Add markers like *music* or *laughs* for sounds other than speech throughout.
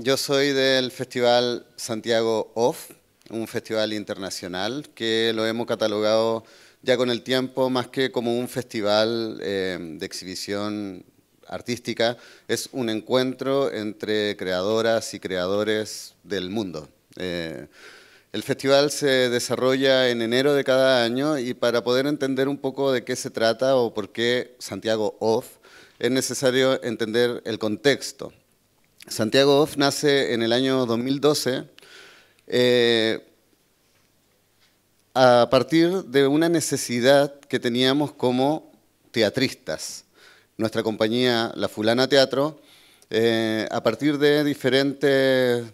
Yo soy del Festival Santiago Off, un festival internacional que lo hemos catalogado ya con el tiempo más que como un festival eh, de exhibición artística, es un encuentro entre creadoras y creadores del mundo. Eh, el festival se desarrolla en enero de cada año y para poder entender un poco de qué se trata o por qué Santiago Off, es necesario entender el contexto. Santiago Off nace en el año 2012 eh, a partir de una necesidad que teníamos como teatristas. Nuestra compañía, La Fulana Teatro, eh, a partir de diferentes,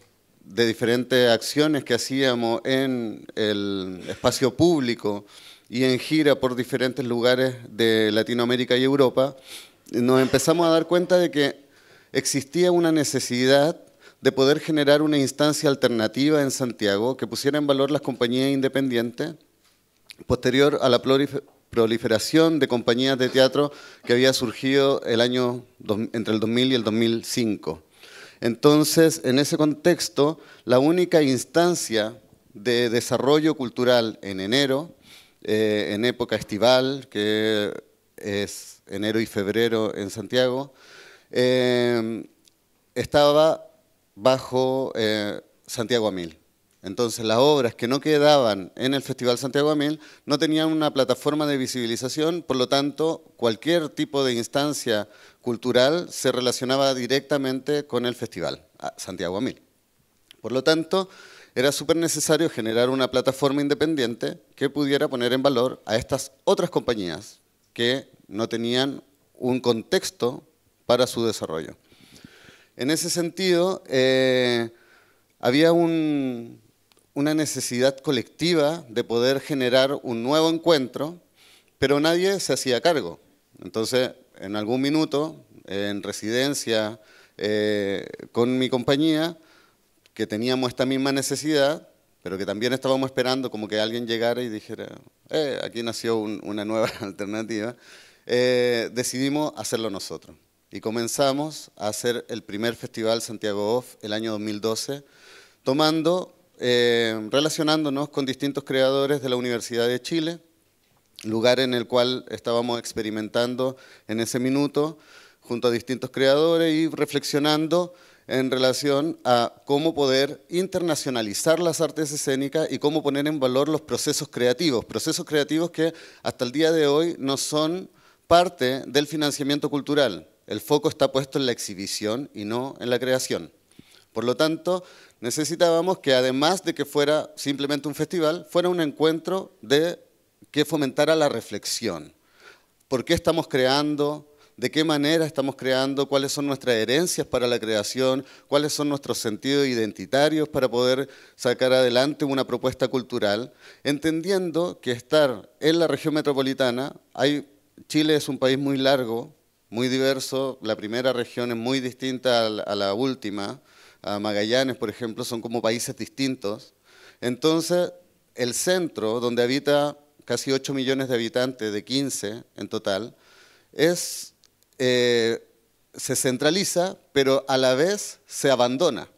de diferentes acciones que hacíamos en el espacio público y en gira por diferentes lugares de Latinoamérica y Europa, nos empezamos a dar cuenta de que existía una necesidad de poder generar una instancia alternativa en Santiago que pusiera en valor las compañías independientes, posterior a la proliferación de compañías de teatro que había surgido el año entre el 2000 y el 2005. Entonces, en ese contexto, la única instancia de desarrollo cultural en enero, eh, en época estival, que es enero y febrero en Santiago, Em, estaba bajo eh, Santiago Amil. Entonces las obras que no quedaban en el Festival Santiago a Amil no tenían una plataforma de visibilización, por lo tanto cualquier tipo de instancia cultural se relacionaba directamente con el Festival ah, Santiago Amil. Por lo tanto, era súper necesario generar una plataforma independiente que pudiera poner en valor a estas otras compañías que no tenían un contexto para su desarrollo. En ese sentido, eh, había una necesidad colectiva de poder generar un nuevo encuentro, pero nadie se hacía cargo. Entonces, en algún minuto, en residencia eh, con mi compañía, que teníamos esta misma necesidad, pero que también estábamos esperando como que alguien llegara y dijera, eh, aquí nació una nueva *laughs* alternativa, eh, decidimos hacerlo nosotros y comenzamos a hacer el primer festival Santiago Off el año 2012, tomando, eh, relacionándonos con distintos creadores de la Universidad de Chile, lugar en el cual estábamos experimentando en ese minuto junto a distintos creadores y reflexionando en relación a cómo poder internacionalizar las artes escénicas y cómo poner en valor los procesos creativos, procesos creativos que hasta el día de hoy no son parte del financiamiento cultural. El foco está puesto en la exhibición y no en la creación. Por lo tanto, necesitábamos que además de que fuera simplemente un festival, fuera un encuentro de que fomentara la reflexión. ¿Por qué estamos creando? ¿De qué manera estamos creando? ¿Cuáles son nuestras herencias para la creación? ¿Cuáles son nuestros sentidos identitarios para poder sacar adelante una propuesta cultural? Entendiendo que estar en la región metropolitana, Chile es un país muy largo, muy diverso. La primera región es muy distinta a la última. A ah, Magallanes, por ejemplo, son como países distintos. Entonces, el centro, donde habita casi 8 millones de habitantes, de 15 en total, eh, se centraliza, pero a la vez se abandona,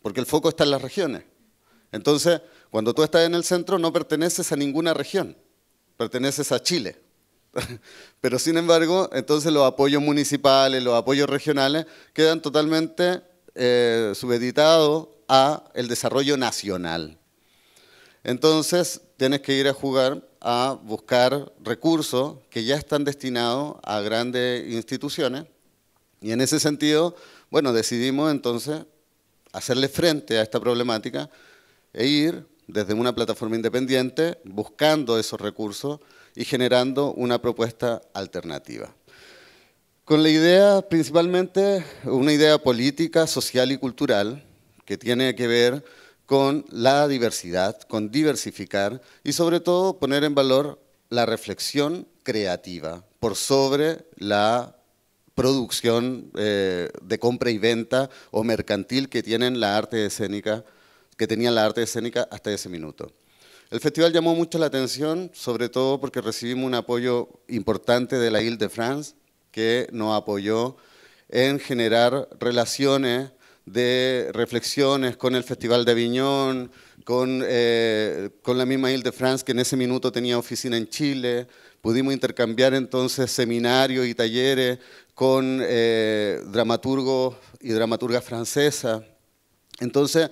porque el foco está en las regiones. Entonces, cuando tú estás en el centro, no perteneces a ninguna región, perteneces a Chile. *laughs* Pero sin embargo, entonces los apoyos municipales, los apoyos regionales quedan totalmente eh, subeditados a el desarrollo nacional. Entonces tienes que ir a jugar a buscar recursos que ya están destinados a grandes instituciones y en ese sentido, bueno, decidimos entonces hacerle frente a esta problemática e ir desde una plataforma independiente, buscando esos recursos y generando una propuesta alternativa. Con la idea, principalmente, una idea política, social y cultural que tiene que ver con la diversidad, con diversificar y sobre todo poner en valor la reflexión creativa por sobre la producción eh, de compra y venta o mercantil que tienen la arte escénica que tenía la arte escénica hasta ese minuto. El festival llamó mucho la atención, sobre todo porque recibimos un apoyo importante de la Ile-de-France, que nos apoyó en generar relaciones de reflexiones con el Festival de Aviñón, con, eh, la misma Ile-de-France que en ese minuto tenía oficina en Chile. Pudimos intercambiar entonces seminarios y talleres con eh, dramaturgos y dramaturgas francesas. Entonces,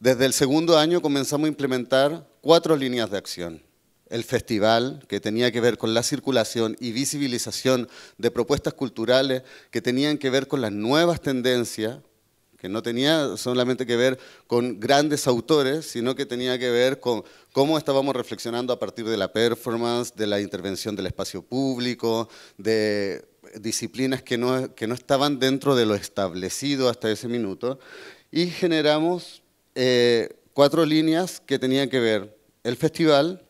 desde el segundo año comenzamos a implementar cuatro líneas de acción. El festival, que tenía que ver con la circulación y visibilización de propuestas culturales que tenían que ver con las nuevas tendencias, que no tenía solamente que ver con grandes autores, sino que tenía que ver con cómo estábamos reflexionando a partir de la performance, de la intervención del espacio público, de disciplinas que no, que no estaban dentro de lo establecido hasta ese minuto, y generamos eh, cuatro líneas que tenían que ver el festival,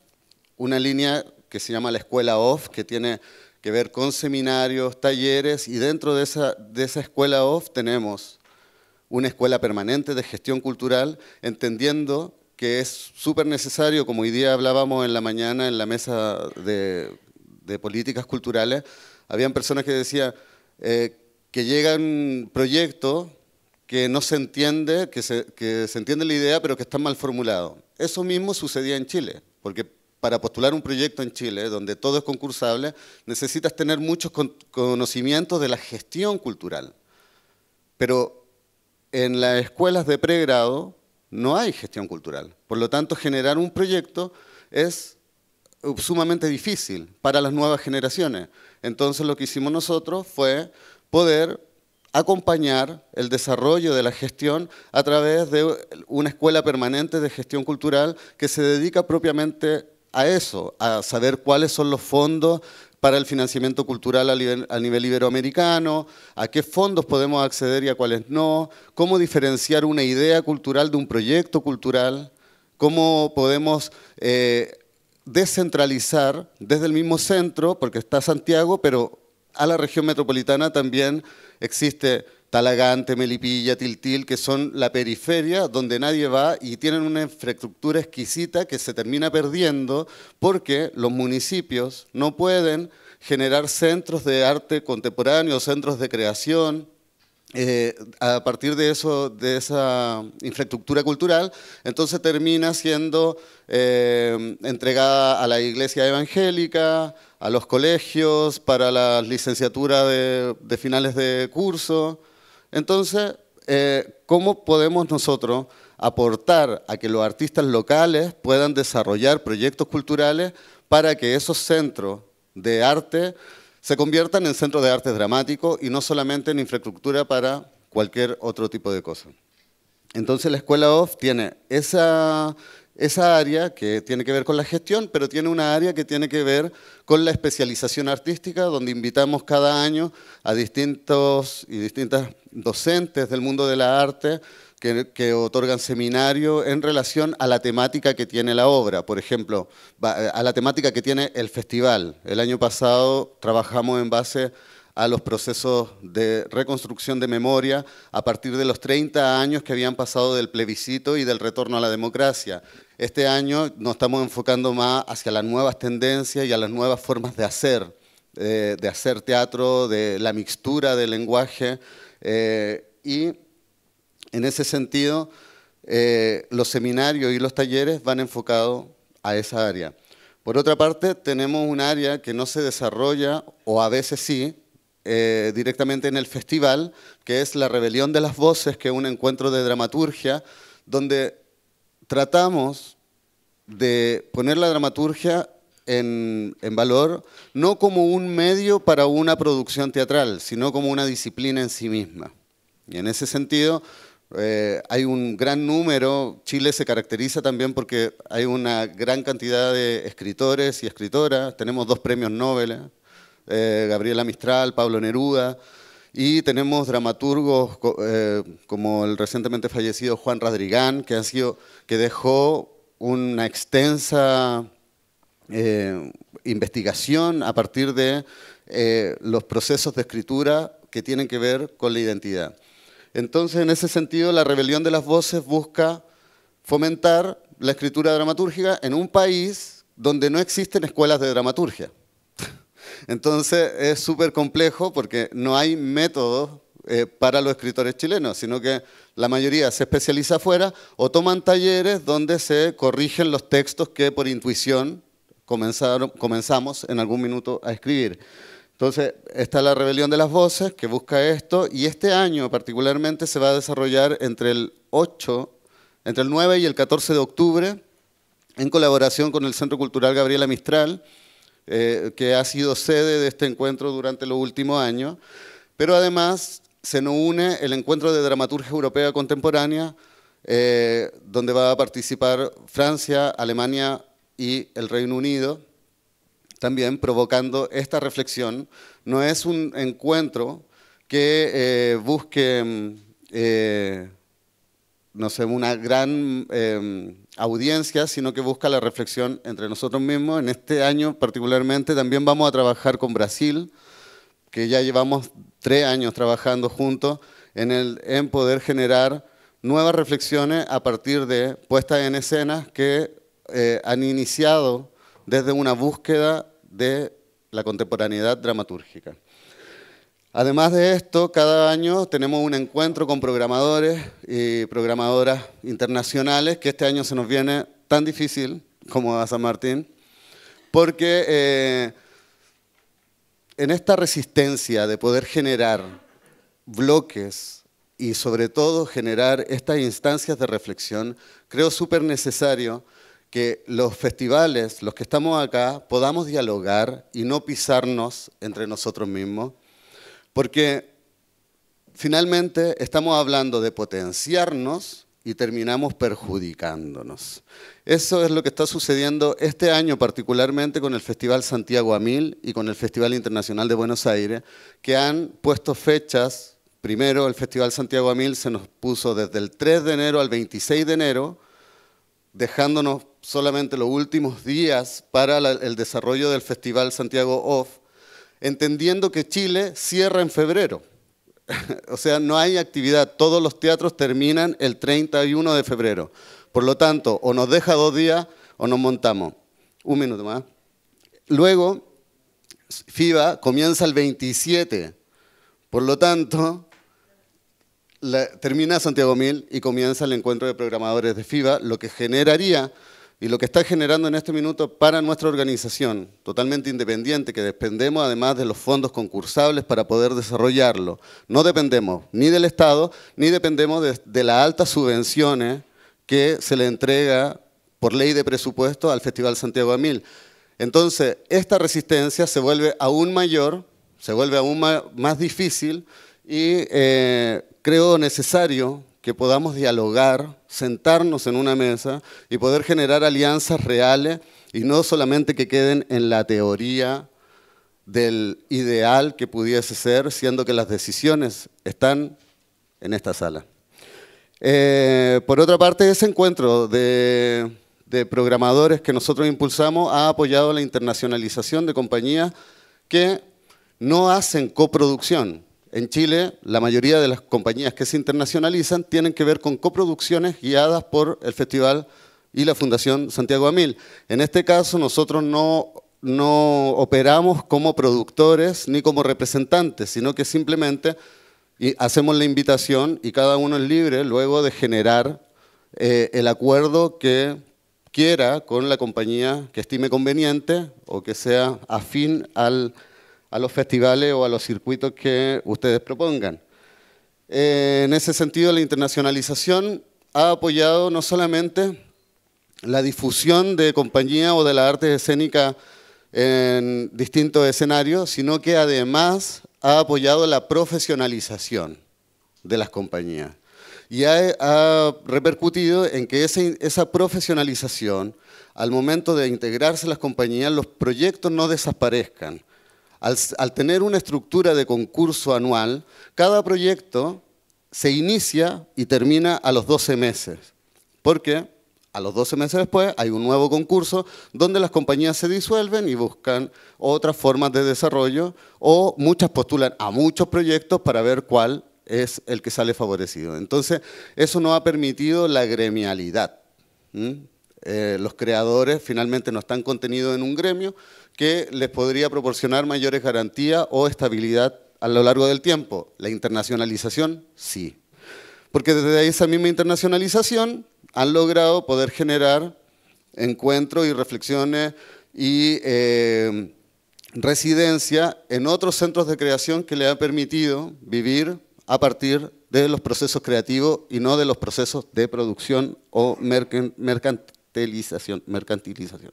una línea que se llama la escuela off, que tiene que ver con seminarios, talleres, y dentro de esa, de esa escuela off tenemos una escuela permanente de gestión cultural, entendiendo que es súper necesario, como hoy día hablábamos en la mañana en la mesa de, políticas culturales, habían personas que decían eh, que llegan proyectos que no se entiende, que se, que se entiende la idea, pero que está mal formulado. Eso mismo sucedía en Chile, porque para postular un proyecto en Chile, donde todo es concursable, necesitas tener muchos conocimientos de la gestión cultural. Pero en las escuelas de pregrado no hay gestión cultural. Por lo tanto, generar un proyecto es uh, sumamente difícil para las nuevas generaciones. Entonces, lo que hicimos nosotros fue poder acompañar el desarrollo de la gestión a través de una escuela permanente de gestión cultural que se dedica propiamente a eso, a saber cuáles son los fondos para el financiamiento cultural a nivel, iberoamericano, a qué fondos podemos acceder y a cuáles no, cómo diferenciar una idea cultural de un proyecto cultural, cómo podemos eh, descentralizar desde el mismo centro, porque está Santiago, pero a la región metropolitana también existe Talagante, Melipilla, Tiltil, que son la periferia donde nadie va y tienen una infraestructura exquisita que se termina perdiendo porque los municipios no pueden generar centros de arte contemporáneo, centros de creación, eh, a partir de, eso, de esa infraestructura cultural, entonces termina siendo eh, entregada a la iglesia evangélica, a los colegios, para la licenciatura de, finales de curso. Entonces, eh, ¿cómo podemos nosotros aportar a que los artistas locales puedan desarrollar proyectos culturales para que esos centros de arte se conviertan en centros de arte dramático y no solamente en infraestructura para cualquier otro tipo de cosa? Entonces la escuela OFF tiene esa, esa área que tiene que ver con la gestión, pero tiene una área que tiene que ver con la especialización artística, donde invitamos cada año a distintos y distintas docentes del mundo de la arte que, otorgan seminario en relación a la temática que tiene la obra, por ejemplo, a la temática que tiene el festival. El año pasado trabajamos en base a los procesos de reconstrucción de memoria a partir de los 30 años que habían pasado del plebiscito y del retorno a la democracia. Este año nos estamos enfocando más hacia las nuevas tendencias y a las nuevas formas de hacer, eh, de hacer teatro, de la mixtura del lenguaje eh, y en ese sentido eh, los seminarios y los talleres van enfocados a esa área. Por otra parte, tenemos un área que no se desarrolla, o a veces sí, eh, directamente en el festival, que es La Rebelión de las Voces, que es un encuentro de dramaturgia, donde tratamos de poner la dramaturgia en, valor, no como un medio para una producción teatral, sino como una disciplina en sí misma. Y en ese sentido, eh, hay un gran número, Chile se caracteriza también porque hay una gran cantidad de escritores y escritoras, tenemos dos premios Nobel, eh, Gabriela Mistral, Pablo Neruda, y tenemos dramaturgos eh, como el recientemente fallecido Juan Radrigán, que, que dejó una extensa eh, investigación a partir de los procesos de escritura que tienen que ver con la identidad. Entonces, en ese sentido, la rebelión de las voces busca fomentar la escritura dramatúrgica en un país donde no existen escuelas de dramaturgia. Entonces es súper complejo porque no hay métodos eh, para los escritores chilenos, sino que la mayoría se especializa afuera o toman talleres donde se corrigen los textos que por intuición comenzamos en algún minuto a escribir. Entonces, está la rebelión de las voces que busca esto y este año particularmente se va a desarrollar entre el 8, entre el 9 y el 14 de octubre en colaboración con el Centro Cultural Gabriela Mistral eh, que ha sido sede de este encuentro durante los últimos años, pero además se nos une el encuentro de dramaturgia europea contemporánea, eh, donde va a participar Francia, Alemania y el Reino Unido, también provocando esta reflexión. No es un encuentro que eh, busque, mm, no sé, una gran em, audiencia, sino que busca la reflexión entre nosotros mismos. En este año particularmente también vamos a trabajar con Brasil, que ya llevamos tres años trabajando juntos en, el, en poder generar nuevas reflexiones a partir de puestas en escenas que eh, han iniciado desde una búsqueda de la contemporaneidad dramatúrgica. Además de esto, cada año tenemos un encuentro con programadores y programadoras internacionales, que este año se nos viene tan difícil como a San Martín, porque eh, en esta resistencia de poder generar bloques y sobre todo generar estas instancias de reflexión, creo súper necesario que los festivales, los que estamos acá, podamos dialogar y no pisarnos entre nosotros mismos porque finalmente estamos hablando de potenciarnos y terminamos perjudicándonos. Eso es lo que está sucediendo este año particularmente con el Festival Santiago a Mil y con el Festival Internacional de Buenos Aires, que han puesto fechas. Primero, el Festival Santiago a Mil se nos puso desde el 3 de enero al 26 de enero, dejándonos solamente los últimos días para el desarrollo del Festival Santiago Off, entendiendo que Chile cierra en febrero. *laughs* o sea, no hay actividad, todos los teatros terminan el 31 de febrero. Por lo tanto, o nos deja dos días o nos montamos. Un minuto más. Luego, FIBA comienza el 27. Por lo tanto, termina Santiago Mil y comienza el encuentro de programadores de FIBA, lo que generaría y lo que está generando en este minuto para nuestra organización, totalmente independiente, que dependemos además de los fondos concursables para poder desarrollarlo, no dependemos ni del Estado, ni dependemos de, las altas subvenciones que se le entrega por ley de presupuesto al Festival Santiago de Mil. Entonces, esta resistencia se vuelve aún mayor, se vuelve aún más difícil y eh, creo necesario que podamos dialogar, sentarnos en una mesa y poder generar alianzas reales y no solamente que queden en la teoría del ideal que pudiese ser, siendo que las decisiones están en esta sala. Eh, por otra parte, ese encuentro de programadores que nosotros impulsamos ha apoyado la internacionalización de compañías que no hacen coproducción, en Chile, la mayoría de las compañías que se internacionalizan tienen que ver con coproducciones guiadas por el Festival y la Fundación Santiago Amil. En este caso, nosotros no, no operamos como productores ni como representantes, sino que simplemente hacemos la invitación y cada uno es libre luego de generar eh, el acuerdo que quiera con la compañía que estime conveniente o que sea afín al a los festivales o a los circuitos que ustedes propongan. Eh, en ese sentido, la internacionalización ha apoyado no solamente la difusión de compañía o de la arte escénica en distintos escenarios, sino que además ha apoyado la profesionalización de las compañías. Y ha, repercutido en que esa profesionalización, al momento de integrarse las compañías, los proyectos no desaparezcan, al, tener una estructura de concurso anual, cada proyecto se inicia y termina a los 12 meses, porque a los 12 meses después hay un nuevo concurso donde las compañías se disuelven y buscan otras formas de desarrollo o muchas postulan a muchos proyectos para ver cuál es el que sale favorecido. Entonces, eso no ha permitido la gremialidad. Eh, los creadores finalmente no están contenidos en un gremio que les podría proporcionar mayores garantías o estabilidad a lo largo del tiempo. La internacionalización, sí. Porque desde esa misma internacionalización han logrado poder generar encuentros y reflexiones y eh, residencia en otros centros de creación que le han permitido vivir a partir de los procesos creativos y no de los procesos de producción o mercantil mercantilización. mercantilización.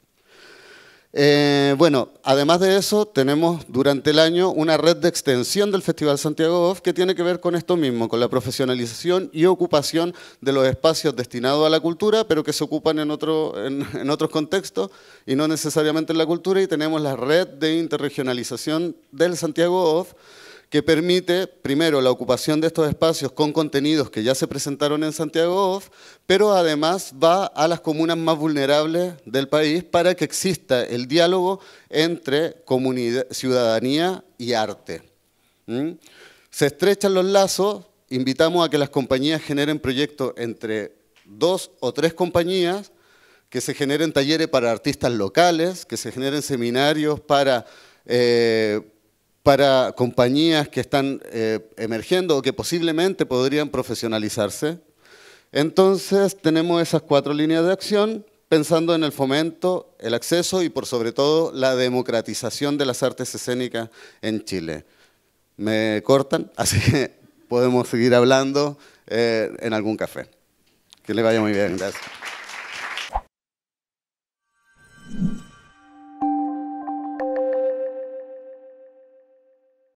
Eh, bueno, además de eso, tenemos durante el año una red de extensión del Festival Santiago Off que tiene que ver con esto mismo, con la profesionalización y ocupación de los espacios destinados a la cultura, pero que se ocupan en, otro, en otros contextos y no necesariamente en la cultura, y tenemos la red de interregionalización del Santiago Off que permite, primero, la ocupación de estos espacios con contenidos que ya se presentaron en Santiago pero además va a las comunas más vulnerables del país para que exista el diálogo entre ciudadanía y arte. ¿Mm? Se estrechan los lazos, invitamos a que las compañías generen proyectos entre dos o tres compañías, que se generen talleres para artistas locales, que se generen seminarios para eh, para compañías que están eh, emergiendo o que posiblemente podrían profesionalizarse. Entonces tenemos esas cuatro líneas de acción pensando en el fomento, el acceso y por sobre todo la democratización de las artes escénicas en Chile. Me cortan, *laughs* así que podemos seguir hablando eh, en algún café. Que le vaya muy bien, gracias.